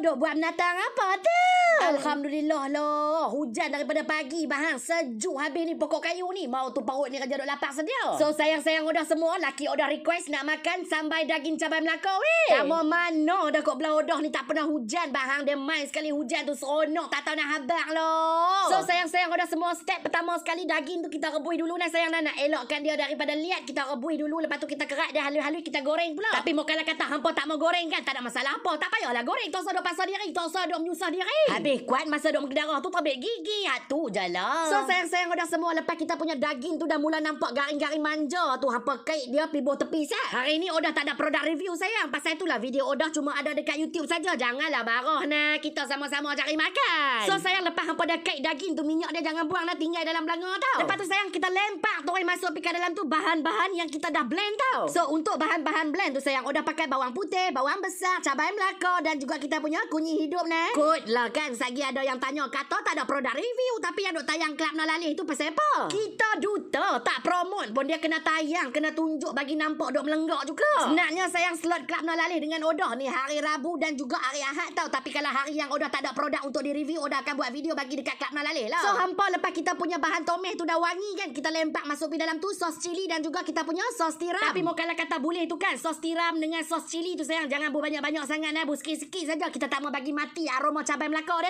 Dok buat menatang apa tu? Alhamdulillah lah. Hujan daripada pagi bahang sejuk habis ni pokok kayu ni. Mau tu parut ni kerja duk lapar sedia. So sayang-sayang udah semua laki udah request nak makan sambal daging cabai Melaka weh. Kamu mana dah kok belah udah ni tak pernah hujan bahang dia main sekali hujan tu seronok tak tahu nak habar lah. So sayang-sayang udah semua step pertama sekali daging tu kita rebui dulu nak lah, sayang nak elokkan dia daripada liat kita rebui dulu lepas tu kita kerak dia halus-halus kita goreng pula. Tapi mau kalau kata hampa tak mau goreng kan tak ada masalah apa. Tak payahlah goreng. Tak duk pasal diri. Tak usah duk menyusah diri. Habis lebih kuat masa duk mengedarah tu tak ambil gigi ya tu je lah. So sayang-sayang orang semua lepas kita punya daging tu dah mula nampak garing-garing manja tu apa kait dia pibuh tepi sat. Hari ni Odah tak ada produk review sayang. Pasal itulah video Odah cuma ada dekat YouTube saja. Janganlah barah nah. Kita sama-sama cari makan. So sayang lepas hampa dah kait daging tu minyak dia jangan buang lah. Tinggal dalam belanga tau. Lepas tu sayang kita lempak tu masuk pika dalam tu bahan-bahan yang kita dah blend tau. So untuk bahan-bahan blend tu sayang Odah pakai bawang putih, bawang besar, cabai melaka dan juga kita punya kunyit hidup nah. Good lah kan lagi ada yang tanya kata tak ada produk review tapi yang duk tayang kelab nak lalih tu pasal apa? Kita duta tak promote pun dia kena tayang kena tunjuk bagi nampak duk melenggak juga. saya yang slot kelab nak lalih dengan Odah ni hari Rabu dan juga hari Ahad tau tapi kalau hari yang Odah tak ada produk untuk di review Odah akan buat video bagi dekat kelab nak lalih lah. So hampa lepas kita punya bahan tomeh tu dah wangi kan kita lempak masuk pergi dalam tu sos cili dan juga kita punya sos tiram. Tapi mau kalau kata boleh tu kan sos tiram dengan sos cili tu sayang jangan buat banyak-banyak sangat eh bu sikit-sikit saja kita tak mau bagi mati aroma cabai melaka dia.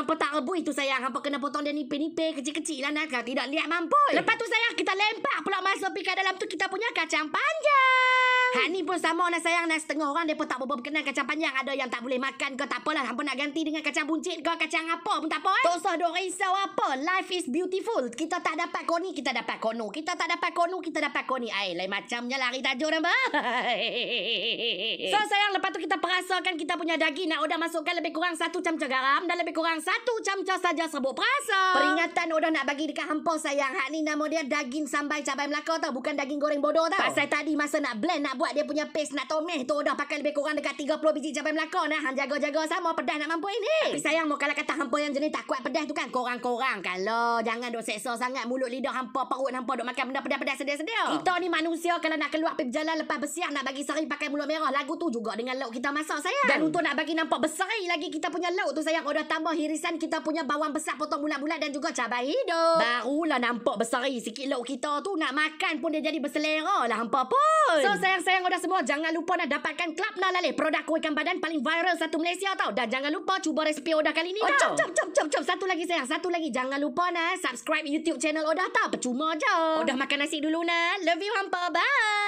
hampa tak rebut itu sayang. Hampa kena potong dia nipis-nipis kecil-kecil lah nak. Tidak lihat mampu. Lepas tu sayang kita lempak pula masuk pika dalam tu kita punya kacang panjang. Ha ni pun sama nak sayang nak setengah orang depa tak berapa berkenan kacang panjang. Ada yang tak boleh makan ke tak apalah. Hampa nak ganti dengan kacang buncit ke kacang apa pun tak apa eh. Tak usah dok risau apa. Life is beautiful. Kita tak dapat koni, kita dapat kono. Kita tak dapat kono, kita dapat koni. Ai lain macamnya lari lah, tajuk dan ba. So sayang lepas tu kita perasakan kita punya daging nak udah masukkan lebih kurang satu camca garam dan lebih kurang satu camca saja serbuk perasa. Peringatan udah nak bagi dekat hampa sayang. Hak ni nama dia daging sambal cabai melaka tau. Bukan daging goreng bodoh tau. Pasal tadi masa nak blend nak buat dia punya paste nak tomeh tu dah pakai lebih kurang dekat 30 biji cabai melaka dah. Hang jaga-jaga sama pedas nak mampu ini. Tapi sayang mau kalau kata hampa yang jenis tak kuat pedas tu kan korang-korang kalau jangan duk seksa sangat mulut lidah hampa perut hampa duk makan benda pedas-pedas sedia-sedia. Kita ni manusia kalau nak keluar pergi berjalan lepas bersiap nak bagi sari pakai mulut merah lagu tu juga dengan lauk kita masak sayang. Dan untuk nak bagi nampak besar lagi kita punya lauk tu sayang udah oh, tambah hirisan kita punya bawang besar potong bulat-bulat dan juga cabai hidup. Barulah nampak besar sikit lauk kita tu nak makan pun dia jadi berselera lah hampa pun. So sayang saya yang sudah sebut jangan lupa nak dapatkan Club Nalale produk kuih ikan badan paling viral satu Malaysia tau dan jangan lupa cuba resipi Oda kali ni oh, tau. Jom jom jom jom satu lagi sayang satu lagi jangan lupa nak subscribe YouTube channel Oda tau percuma je. Oda makan nasi dulu nak. Love you hampa bye.